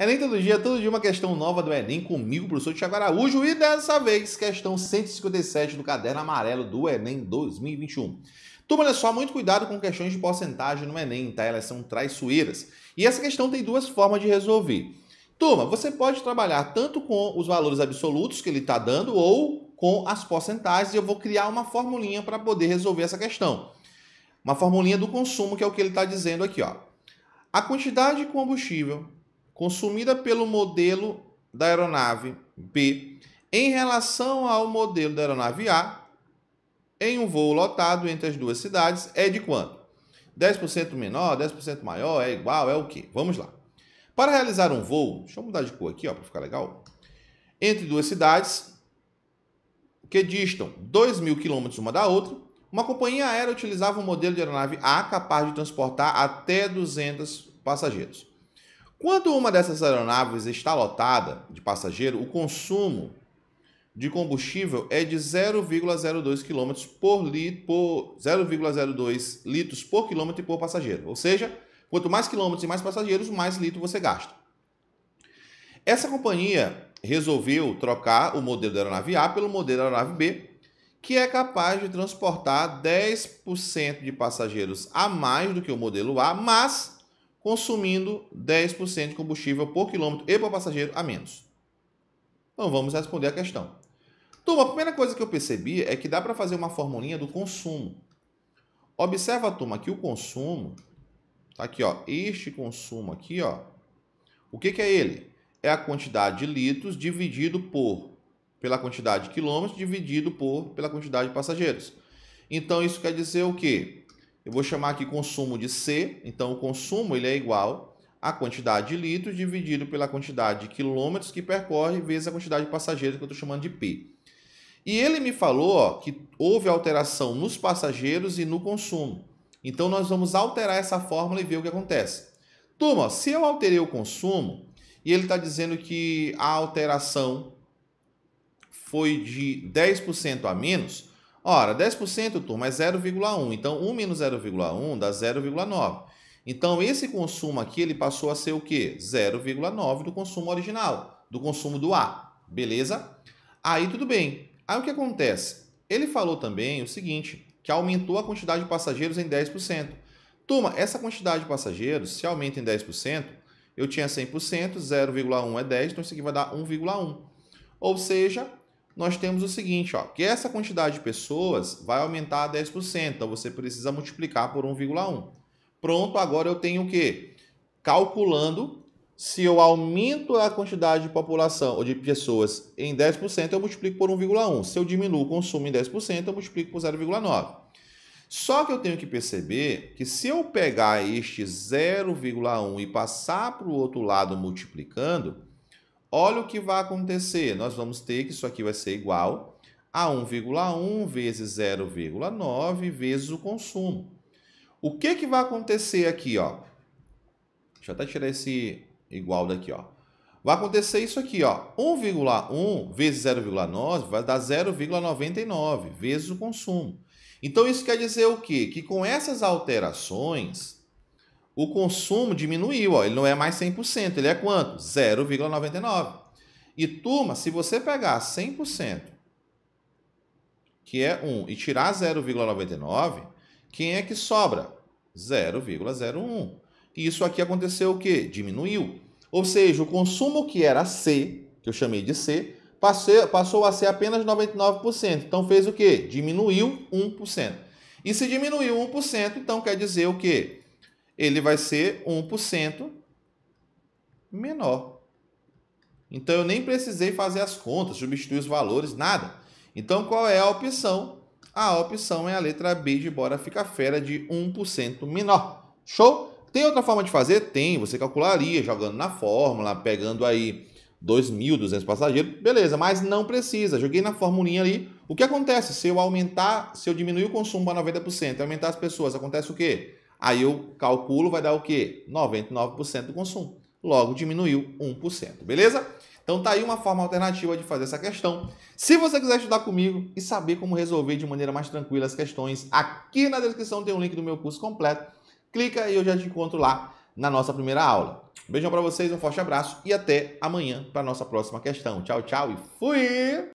Enem é todo dia, é todo dia uma questão nova do Enem comigo, professor Tiago Araújo, e dessa vez questão 157 do caderno amarelo do Enem 2021. Turma, olha só, muito cuidado com questões de porcentagem no Enem, tá? Elas são traiçoeiras. E essa questão tem duas formas de resolver. Turma, você pode trabalhar tanto com os valores absolutos que ele está dando ou com as porcentagens. E Eu vou criar uma formulinha para poder resolver essa questão. Uma formulinha do consumo, que é o que ele está dizendo aqui, ó. A quantidade de combustível consumida pelo modelo da aeronave B em relação ao modelo da aeronave A em um voo lotado entre as duas cidades é de quanto? 10% menor, 10% maior, é igual, é o quê? Vamos lá. Para realizar um voo, deixa eu mudar de cor aqui, ó, para ficar legal. Entre duas cidades que distam 2 mil quilômetros uma da outra, uma companhia aérea utilizava um modelo de aeronave A capaz de transportar até 200 passageiros. Quando uma dessas aeronaves está lotada de passageiro, o consumo de combustível é de 0,02 km por litro, por 0,02 litros por quilômetro e por passageiro. Ou seja, quanto mais quilômetros e mais passageiros, mais litro você gasta. Essa companhia resolveu trocar o modelo da aeronave A pelo modelo da aeronave B, que é capaz de transportar 10% de passageiros a mais do que o modelo A, mas consumindo 10% de combustível por quilômetro e por passageiro a menos? Então vamos responder a questão. Turma, a primeira coisa que eu percebi é que dá para fazer uma formulinha do consumo. Observa, turma, que o consumo, tá aqui, ó, este consumo aqui, ó, o que, que é ele? É a quantidade de litros dividido por pela quantidade de quilômetros dividido por pela quantidade de passageiros. Então isso quer dizer o quê? Eu vou chamar aqui consumo de C, então o consumo ele é igual à quantidade de litros dividido pela quantidade de quilômetros que percorre vezes a quantidade de passageiros que eu estou chamando de P. E ele me falou ó, que houve alteração nos passageiros e no consumo. Então nós vamos alterar essa fórmula e ver o que acontece. Turma, se eu alterei o consumo e ele está dizendo que a alteração foi de 10% a menos, Ora, 10%, turma, é 0,1. Então, 1 menos 0,1 dá 0,9. Então, esse consumo aqui, ele passou a ser o quê? 0,9 do consumo original, do consumo do A, beleza? Aí, tudo bem. Aí, o que acontece? Ele falou também o seguinte, que aumentou a quantidade de passageiros em 10%. Turma, essa quantidade de passageiros, se aumenta em 10%, eu tinha 100%, 0,1 é 10, então isso aqui vai dar 1,1. Ou seja, nós temos o seguinte, ó, que essa quantidade de pessoas vai aumentar a 10%, então você precisa multiplicar por 1,1. Pronto, agora eu tenho o quê? Calculando se eu aumento a quantidade de população ou de pessoas em 10%, eu multiplico por 1,1. Se eu diminuo o consumo em 10%, eu multiplico por 0,9. Só que eu tenho que perceber que se eu pegar este 0,1 e passar para o outro lado multiplicando, Olha o que vai acontecer. Nós vamos ter que isso aqui vai ser igual a 1,1 vezes 0,9 vezes o consumo. O que, que vai acontecer aqui? Ó? Deixa eu até tirar esse igual daqui. Ó. Vai acontecer isso aqui. 1,1 vezes 0,9 vai dar 0,99 vezes o consumo. Então, isso quer dizer o quê? Que com essas alterações, o consumo diminuiu, ó, ele não é mais 100%, ele é quanto? 0,99. E turma, se você pegar 100%, que é 1, e tirar 0,99, quem é que sobra? 0,01. E isso aqui aconteceu o quê? Diminuiu. Ou seja, o consumo que era C, que eu chamei de C, passou a ser apenas 99%. Então fez o quê? Diminuiu 1%. E se diminuiu 1%, então quer dizer o quê? ele vai ser 1% menor. Então eu nem precisei fazer as contas, substituir os valores, nada. Então qual é a opção? A opção é a letra B de bora fica fera de 1% menor. Show? Tem outra forma de fazer? Tem, você calcularia jogando na fórmula, pegando aí 2.200 passageiros, beleza, mas não precisa. Joguei na formulinha ali. O que acontece se eu aumentar, se eu diminuir o consumo para 90% e aumentar as pessoas, acontece o quê? Aí eu calculo, vai dar o quê? 99% do consumo. Logo, diminuiu 1%, beleza? Então tá aí uma forma alternativa de fazer essa questão. Se você quiser estudar comigo e saber como resolver de maneira mais tranquila as questões, aqui na descrição tem um link do meu curso completo. Clica e eu já te encontro lá na nossa primeira aula. beijão para vocês, um forte abraço e até amanhã para nossa próxima questão. Tchau, tchau e fui!